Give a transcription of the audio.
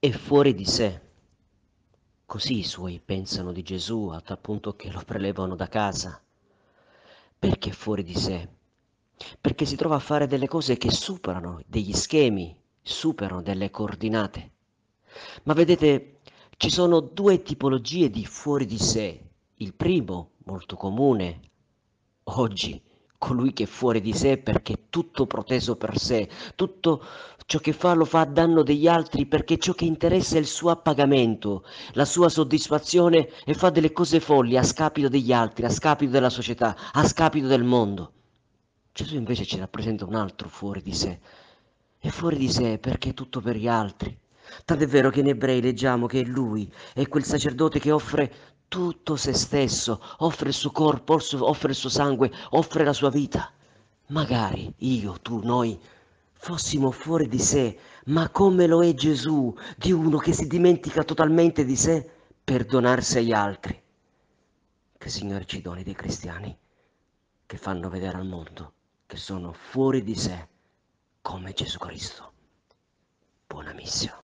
è fuori di sé. Così i suoi pensano di Gesù a tal punto che lo prelevano da casa, perché è fuori di sé, perché si trova a fare delle cose che superano degli schemi, superano delle coordinate. Ma vedete, ci sono due tipologie di fuori di sé. Il primo, molto comune oggi, colui che è fuori di sé perché è tutto proteso per sé, tutto ciò che fa lo fa a danno degli altri perché ciò che interessa è il suo appagamento, la sua soddisfazione e fa delle cose folli a scapito degli altri, a scapito della società, a scapito del mondo. Gesù invece ci rappresenta un altro fuori di sé. È fuori di sé perché è tutto per gli altri, Tant'è vero che in ebrei leggiamo che lui è quel sacerdote che offre tutto se stesso, offre il suo corpo, offre il suo sangue, offre la sua vita. Magari io, tu, noi fossimo fuori di sé, ma come lo è Gesù, di uno che si dimentica totalmente di sé per donarsi agli altri. Che Signore ci doni dei cristiani che fanno vedere al mondo che sono fuori di sé come Gesù Cristo. Buona missione.